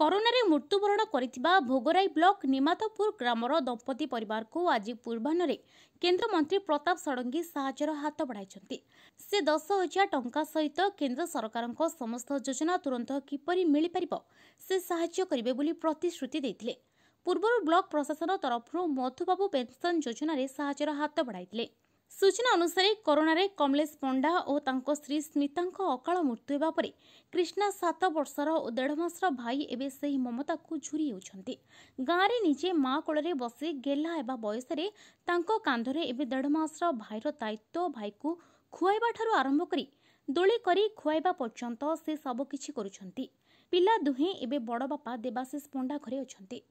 କରୋନାରେ ମୃତ୍ୟୁବରଣ କରିଥିବା ଭୋଗରାଇ ବ୍ଲକ ନିମାତପୁର ଗ୍ରାମର ଦମ୍ପତି ପରିବାରକୁ ଆଜି ପୂର୍ବାହ୍ନରେ କେନ୍ଦ୍ରମନ୍ତ୍ରୀ ପ୍ରତାପ ଷଡ଼ଙ୍ଗୀ ସାହାଯ୍ୟର ହାତ ବଢ଼ାଇଛନ୍ତି ସେ ଦଶ ହଜାର ଟଙ୍କା ସହିତ କେନ୍ଦ୍ର ସରକାରଙ୍କ ସମସ୍ତ ଯୋଜନା ତୁରନ୍ତ କିପରି ମିଳିପାରିବ ସେ ସାହାଯ୍ୟ କରିବେ ବୋଲି ପ୍ରତିଶ୍ରୁତି ଦେଇଥିଲେ ପୂର୍ବରୁ ବ୍ଲକ ପ୍ରଶାସନ ତରଫରୁ ମଧୁବାବୁ ପେନ୍ସନ୍ ଯୋଜନାରେ ସାହାଯ୍ୟର ହାତ ବଢ଼ାଇଥିଲେ ସୂଚନା ଅନୁସାରେ କରୋନାରେ କମଲେଶ ପଣ୍ଡା ଓ ତାଙ୍କ ସ୍ତ୍ରୀ ସ୍ମିତାଙ୍କ ଅକାଳ ମୃତ୍ୟୁ ହେବା ପରେ କ୍ରିଷ୍ଣା ସାତ ବର୍ଷର ଓ ଦେଢ଼ ମାସର ଭାଇ ଏବେ ସେହି ମମତାକୁ ଝୁରି ହେଉଛନ୍ତି ଗାଁରେ ନିଜେ ମା କୋଳରେ ବସି ଗେଲା ହେବା ବୟସରେ ତାଙ୍କ କାନ୍ଧରେ ଏବେ ଦେଢ଼ ମାସର ଭାଇର ଦାୟିତ୍ୱ ଭାଇକୁ ଖୁଆଇବାଠାରୁ ଆରମ୍ଭ କରି ଦୋଳି କରି ଖୁଆଇବା ପର୍ଯ୍ୟନ୍ତ ସେ ସବୁକିଛି କରୁଛନ୍ତି ପିଲା ଦୁହେଁ ଏବେ ବଡ଼ବାପା ଦେବାଶିଷ ପଣ୍ଡା ଘରେ ଅଛନ୍ତି